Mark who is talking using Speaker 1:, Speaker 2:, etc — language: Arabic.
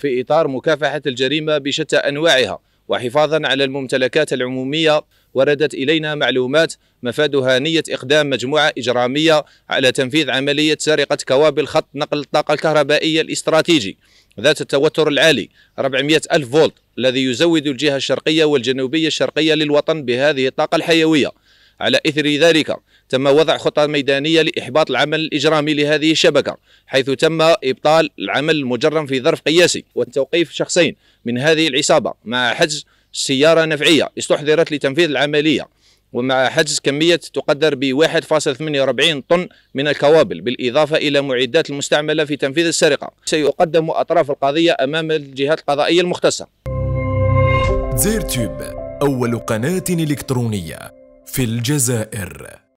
Speaker 1: في إطار مكافحة الجريمة بشتى أنواعها وحفاظا على الممتلكات العمومية وردت إلينا معلومات مفادها نية إقدام مجموعة إجرامية على تنفيذ عملية سرقة كوابل خط نقل الطاقة الكهربائية الاستراتيجي ذات التوتر العالي 400 ألف فولت الذي يزود الجهة الشرقية والجنوبية الشرقية للوطن بهذه الطاقة الحيوية على إثر ذلك تم وضع خطة ميدانية لإحباط العمل الإجرامي لهذه الشبكة حيث تم إبطال العمل المجرم في ظرف قياسي وتوقيف شخصين من هذه العصابة مع حجز سيارة نفعية استحضرت لتنفيذ العملية ومع حجز كمية تقدر ب 1.48 طن من الكوابل بالإضافة إلى معدات المستعملة في تنفيذ السرقة سيقدم أطراف القضية أمام الجهات القضائية المختصة
Speaker 2: زير تيوب أول قناة إلكترونية في الجزائر